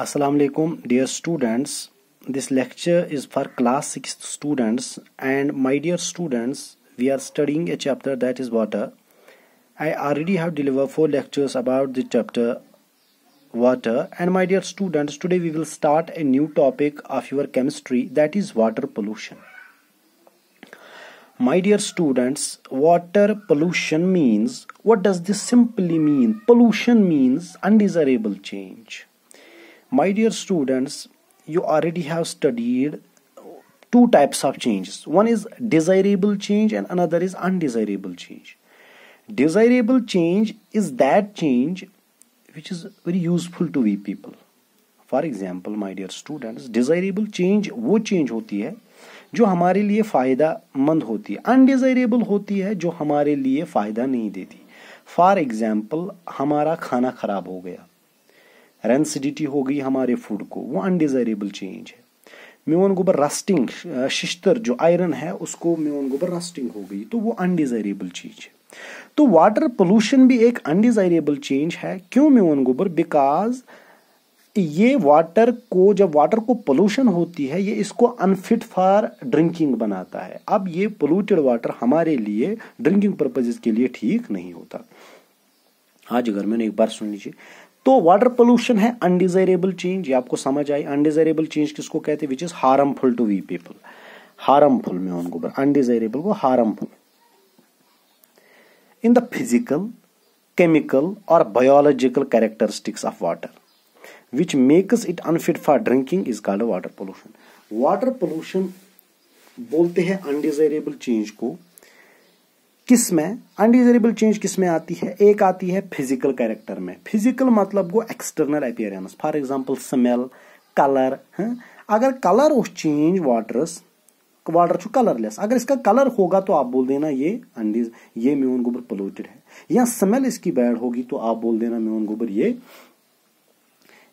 Assalamu alaikum dear students this lecture is for class 6 students and my dear students we are studying a chapter that is water I already have delivered four lectures about the chapter water and my dear students today we will start a new topic of your chemistry that is water pollution my dear students water pollution means what does this simply mean pollution means undesirable change my dear students you already have studied two types of changes one is desirable change and another is undesirable change desirable change is that change which is very useful to we people for example my dear students desirable change वो change होती है जो हमारे लिए फ़ायदा मंद होती है अनडिजायरेबल होती है जो हमारे लिए फ़ायदा नहीं देती फॉर एग्जाम्पल हमारा खाना ख़राब हो गया रेंसिडिटी हो गई हमारे फूड को वो अनडिजायरेबल चेंज है मेन गोबर रस्टिंग शिश्तर जो आयरन है उसको मेन गोबर रस्टिंग हो गई तो वो अनडिजायरेबल चीज है तो वाटर पोल्यूशन भी एक अनडिजायरेबल चेंज है क्यों मेन गोबर बिकॉज ये वाटर को जब वाटर को पोल्यूशन होती है ये इसको अनफिट फॉर ड्रिंकिंग बनाता है अब ये पोल्यूटेड वाटर हमारे लिए ड्रिंकिंग पर्पजेज के लिए ठीक नहीं होता आज अगर मैंने एक बार सुन लीजिए तो वाटर पोल्यूशन है अनडिजायरेबल चेंज ये आपको समझ आई अनडिजायरेबल चेंज किसको कहते हैं which is harmful to we people harmful में उनको अनडिजायरेबल को harmful in the physical chemical और biological characteristics of water which makes it unfit for drinking is called water pollution water pollution बोलते हैं undesirable change को किस में undesirable change किस में आती है एक आती है फिजिकल कैरेक्टर में फिजिकल मतलब गो external appearance for example smell colour हैं अगर कलर उस चेंज वाटरस वाटर चु कलरलेस अगर इसका कलर होगा तो आप बोल देना ये अंडीज ये म्यून गोबर पोलूटेड है या स्मेल इसकी बैड होगी तो आप बोल देना म्यून गोबर ये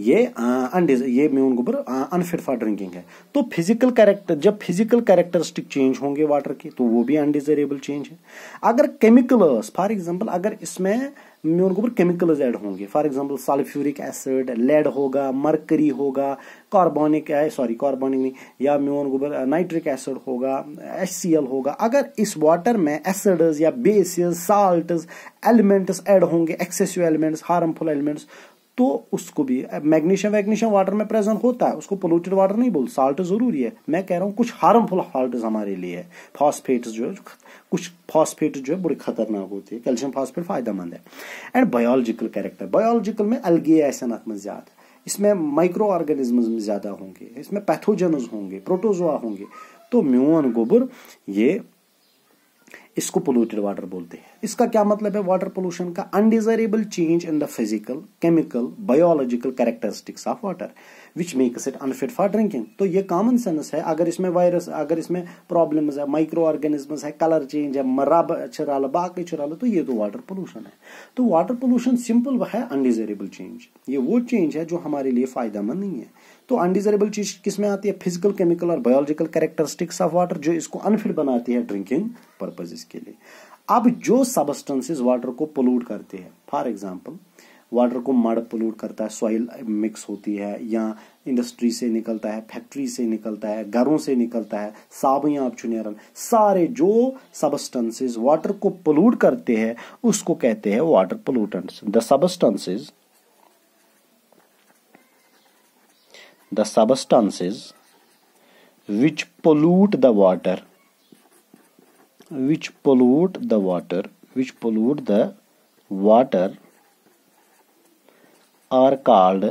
ये ये मैं उनके ऊपर अनफिट फॉर ड्रिंकिंग है तो फिजिकल कैरेक्टर जब फिजिकल कैरेक्टरिस्टिक चेंज होंगे वाटर की तो वो भी अनडिजरेबल चेंज है अगर केमिकल्स फॉर एग्जांपल अगर इसमें मैं उनके ऊपर केमिकल्स ऐड होंगे for example sulphuric acid lead होगा मरकरी होगा कार्बोनिक सॉरी कार्बोनिक नहीं या मैं उनके ऊपर नाइट्रिक एसिड होगा एच होगा अगर इस वाटर में एसिड्स या बेसिस साल्ट एलिमेंट्स ऐड होंगे एक्सेसिव एलिमेंट्स हार्मफुल एलिमेंट्स तो उसको भी मैग्नीशियम वैग्नीशियम वाटर में प्रेजेंट होता है उसको पोल्यूटेड वाटर नहीं बोल साल्ट जरूरी है मैं कह रहा हूँ कुछ हार्मफुल साल्ट हमारे लिए है फॉस्फेट जो है कुछ फॉस्फेट जो है बड़ी खतरनाक होती है कैल्शियम फॉस्फेट फायदेमंद है एंड बायोलॉजिकल कैरेक्टर बायोलॉजिकल में अलगे ऐसा ज्यादा इसमें माइक्रो ऑर्गेनिज्म ज्यादा होंगे इसमें पैथोजनज होंगे प्रोटोजोआ होंगे तो म्यून गोबर ये इसको पोल्यूटेड वाटर बोलते हैं इसका क्या मतलब है वाटर पोल्यूशन का undesirable change in the physical chemical biological characteristics of water which makes it unfit for drinking तो ये कॉमन सेंस है अगर इसमें वायरस अगर इसमें प्रॉब्लम्स है माइक्रो ऑर्गेनिजम्स है कलर चेंज है मरब छिराल बाकी छिराल तो ये तो वाटर पोल्यूशन है तो वाटर पोल्यूशन सिंपल है अनडिजायरेबल चेंज ये वो चेंज है जो हमारे लिए फायदेमंद नहीं है तो अनडिजरेबल चीज किस में आती है फिजिकल केमिकल और बायोलॉजिकल कैरेक्टरिस्टिक्स ऑफ वाटर जो इसको अनफिट बनाती है ड्रिंकिंग पर्पजेस के लिए अब जो सबस्टेंसेज वाटर को पोल्यूट करते हैं फॉर एग्जाम्पल वाटर को मड पोल्यूट करता है सॉइल मिक्स होती है या इंडस्ट्री से निकलता है फैक्ट्री से निकलता है घरों से निकलता है साबुया आप चुनेरन सारे जो सबस्टेंसेज वाटर को पोल्यूट करते हैं उसको कहते हैं water pollutants the substances the substances which pollute the water which pollute the water which pollute the water are called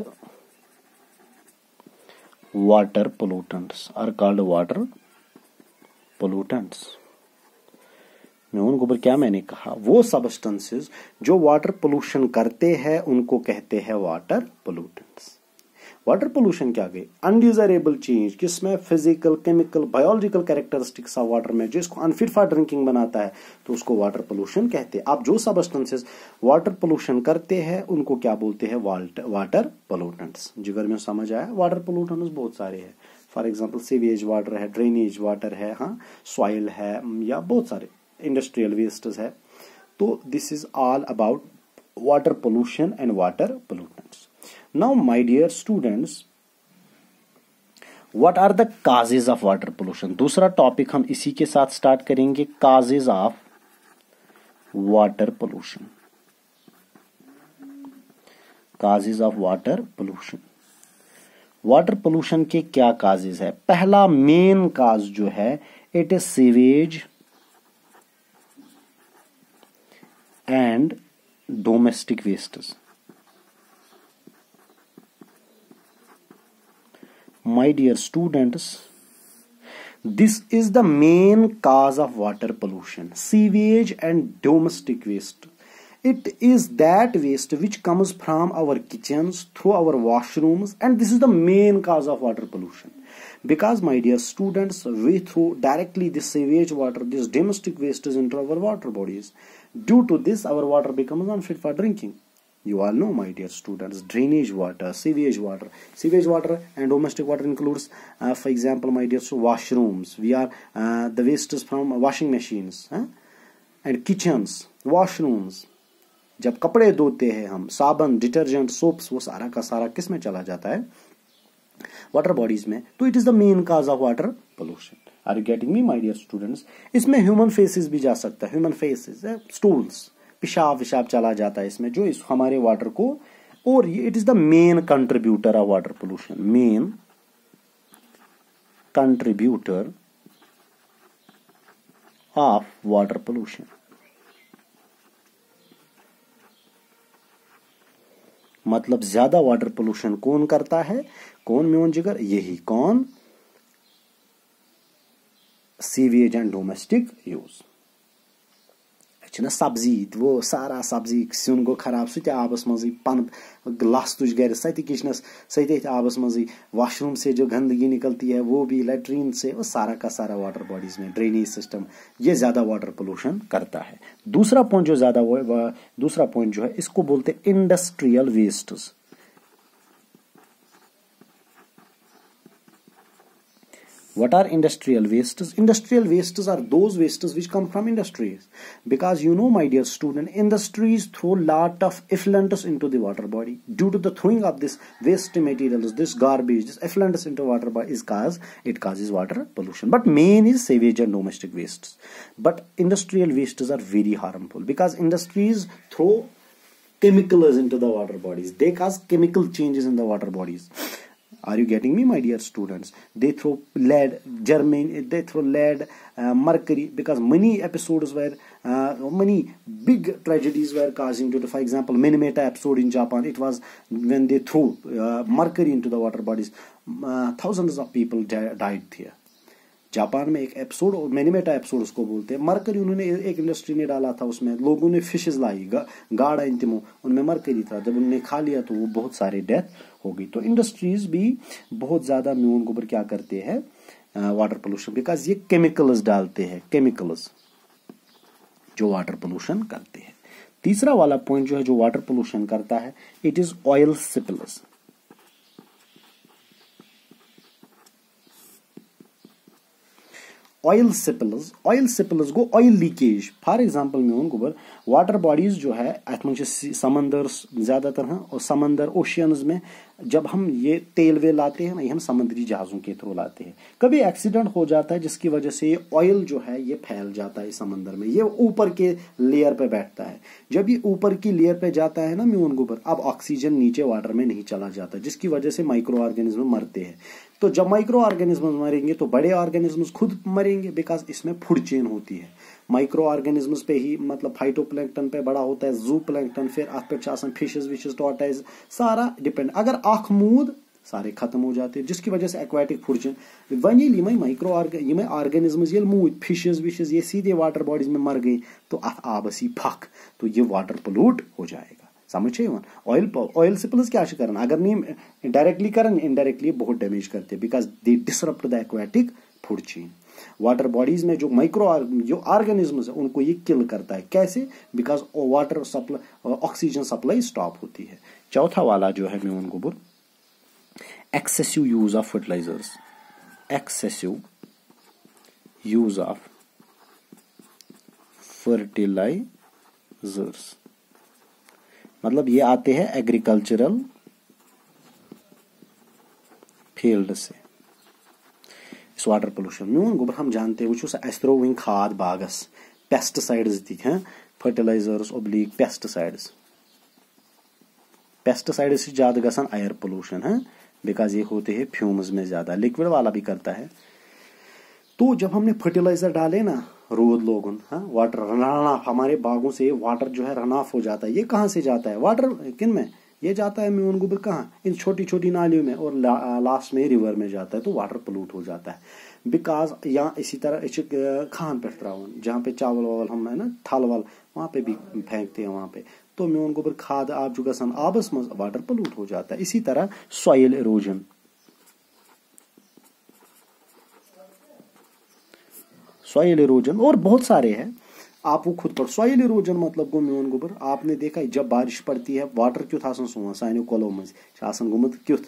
water pollutants are called water pollutants मैं उनके ऊपर क्या मैंने कहा वो सब्सटेंसेस जो वाटर पोल्यूशन करते हैं उनको कहते हैं वाटर पोल्यूटेंट्स वाटर पोल्यूशन क्या गई अनडिजायरेबल चेंज किसमें physical chemical biological characteristics of water में जिसको अनफिट फॉर ड्रिंकिंग बनाता है तो उसको वाटर पोल्यूशन कहते हैं आप जो सबस्टेंसेस वाटर पोल्यूशन करते हैं उनको क्या बोलते हैं वाटर पोलूटेंट्स जिगर में समझ आया वाटर पोलूटेंट्स बहुत सारे हैं फॉर एग्जाम्पल सीवेज वाटर है ड्रेनेज वाटर है हाँ सॉइल है या बहुत सारे इंडस्ट्रियल वेस्ट है तो this is all about water pollution and water pollutants now my dear students what are the causes of water pollution दूसरा टॉपिक हम इसी के साथ स्टार्ट करेंगे causes of water pollution causes of water pollution water pollution के क्या causes है पहला मेन काज जो है it is sewage and domestic wastage my dear students this is the main cause of water pollution sewage and domestic waste it is that waste which comes from our kitchens through our washrooms and this is the main cause of water pollution because my dear students we throw directly this sewage water this domestic waste is into our water bodies due to this our water becomes unfit for drinking you all know my dear students drainage water sewage water sewage water and domestic water includes uh, for example my dear so washrooms we are uh, the waste is from washing machines huh? and kitchens washrooms जब कपड़े धोते हैं हम साबन detergent soaps वो सारा का सारा किस में चला जाता है वाटर बॉडीज में तो it is the main cause of water pollution are you getting me my dear students इसमें ह्यूमन फेसेस भी जा सकता है ह्यूमन फेसेस स्टूल्स पिशाब विशाब चला जाता है इसमें जो इस हमारे वाटर को और ये it is the main contributor of water pollution main contributor of water pollution मतलब ज्यादा वाटर पोल्यूशन कौन करता है कौन म्यून जिगर यही कौन सीवेज एंड डोमेस्टिक यूज چھِنہ سبزی وہ سارا سبزی سیُن گوٚو خراب سُہ تہِ آبَس منٛزٕے پَن لَس تُج گَرِ سۄ تہِ کِچنَس سۄ تہِ أتھۍ آبَس منٛزٕے واش روٗم سے جو گنٛدگی نِکلتی ہے وہ بھی لیٹریٖن سے وہ سارا کا سارا واٹر باڈیٖز میں ڈرٛینیج سِسٹَم یہِ زیادٕ वाटर पोल्यूशन کَرتا ہے دوٗسرا پویِنٛٹ جو زیادٕ دوٗسرا پویِنٛٹ جو ہے इसको बोलते हैं industrial wastes What are industrial wastes? Industrial wastes are those wastes which come from industries. Because you know, my dear student, industries throw lot of effluents into the water body. Due to the throwing of this waste materials, this garbage, this effluents into water body is cause it causes water pollution. But main is sewage and domestic wastes. But industrial wastes are very harmful because industries throw chemicals into the water bodies. They cause chemical changes in the water bodies are you getting me my dear students they throw lead German. they throw lead uh, mercury because many episodes were uh, many big tragedies were causing due to for example minamata episode in japan it was when they threw uh, mercury into the water bodies uh, thousands of people died here Japan में एक episode और मैनीमेटा episode उसको बोलते हैं mercury उन्होंने एक industry ने डाला था उसमें लोगों ने फिशेज लाई गा, आई तिमो उनमें मरकरी था जब उनने खा लिया तो वो बहुत सारे डेथ हो गई तो इंडस्ट्रीज भी बहुत ज़्यादा म्यून गोबर क्या करते हैं वाटर पोल्यूशन बिकॉज ये केमिकल्स डालते हैं केमिकल्स जो वाटर पोल्यूशन करते हैं तीसरा वाला पॉइंट जो है जो वाटर पोल्यूशन करता है it is oil spills oil spills oil spills गो oil leakage for example main गोबर वाटर बॉडीज जो है अत समंदर ज़्यादातर हैं और समंदर ओशियनज में जब हम ये तेल वेल लाते हैं ना ये हम समुद्री जहाज़ों के थ्रू लाते हैं कभी एक्सीडेंट हो जाता है जिसकी वजह से ये ऑयल जो है ये फैल जाता है समंदर में ये ऊपर के लेयर पे बैठता है जब ये ऊपर की लेयर पे जाता है ना म्यून गोबर अब ऑक्सीजन नीचे वाटर में नहीं चला जाता जिसकी वजह से माइक्रो ऑर्गेनिज्म मरते हैं तो जब माइक्रो ऑर्गेनिज्म मरेंगे तो बड़े ऑर्गेनिज्म खुद मरेंगे बिकॉज इसमें फूड चेन होती है माइक्रो ऑर्गेनिज्म पे ही मतलब फाइटोप्लैंकटन पे बड़ा होता है जू प्लैंकटन फिर अत पे फिशेज विशेज टॉटाइज सारा डिपेंड अगर अख मूद सारे खत्म हो जाते हैं जिसकी वजह से एक्वाटिक फूड चेन वन ये माइक्रो ये ऑर्गेनिजम्स ये मूद फिशेज विशेज ये सीधे वाटर बॉडीज में मर गई तो अत आबसी फख तो ये वाटर पोल्यूट हो जाएगा समझ है ऑयल ऑयल सिपल्स क्या कर अगर नहीं डायरेक्टली कर इनडायरेक्टली बहुत डैमेज करते because they disrupt the aquatic food chain water bodies में जो माइक्रो जो ऑर्गेनिज्म है उनको ये किल करता है कैसे because water supply oxygen supply stop होती है चौथा वाला जो है मेवन गोबर excessive use of fertilisers excessive use of fertilisers मतलब ये आते हैं एग्रीकल्चरल फील्ड से इस वाटर पोल्यूशन मेन गोबर हम जानते हैं वो अस त्रो वन खाद बागस पेस्टसाइड्स दिख हैं फर्टिलाइजर्स ओब्लिक पेस्टसाइड्स पेस्टसाइड्स से ज्यादा गसन एयर पोल्यूशन है बिकॉज ये होते हैं फ्यूम्स में ज्यादा लिक्विड वाला भी करता है तो जब हमने फर्टिलाइजर डाले ना रोद लोगन हाँ वाटर रन ऑफ हमारे बागों से वाटर जो है रन ऑफ हो जाता है ये कहाँ से जाता है वाटर किन में ये जाता है म्यून गुबर कहाँ इन छोटी छोटी नालियों में और ला, लास्ट में रिवर में जाता है तो वाटर पोलूट हो जाता है बिकॉज यहाँ इसी तरह इस खान पे त्रावन जहाँ पे चावल वावल हम है ना थल वल वहाँ पे भी फेंकते हैं वहाँ पे तो म्यून गुबर खाद आप जो गसन आबस में वाटर पोलूट हो जाता है इसी तरह सॉइल इरोजन सॉयल इरोजन और बहुत सारे हैं आप वो खुद पढ़ सॉयल इरोजन मतलब गो मोन गोबर आपने देखा जब बारिश पड़ती है वाटर कित सो सानों कलो मजान गुमत कित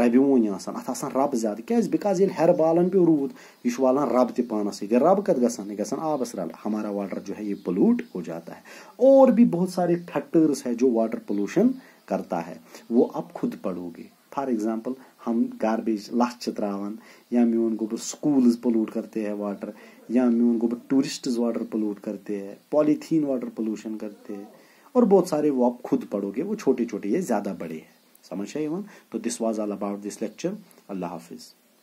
रबि वून अत रब ज्यादा क्या बिकॉज ये हर बालन पे रूद यह वालान रब त पानस रब कत ग आबस रल हमारा वाटर जो है ये पलूट हो जाता है और भी बहुत सारे फैक्टर्स है जो वाटर पोलूशन करता है वो आप खुद पढ़ोगे फॉर एग्जाम्पल हम गारबेज लश त्रावान या मोन गोबर स्कूल्स पोल्यूट करते हैं वाटर या मोन गोबर टूरिस्ट वाटर पोल्यूट करते हैं पॉलीथीन वाटर पोल्यूशन करते हैं और बहुत सारे वो आप खुद पढ़ोगे वो छोटे छोटे ये ज़्यादा बड़े हैं समझ वन तो this was all about this lecture अल्लाह हाफिज़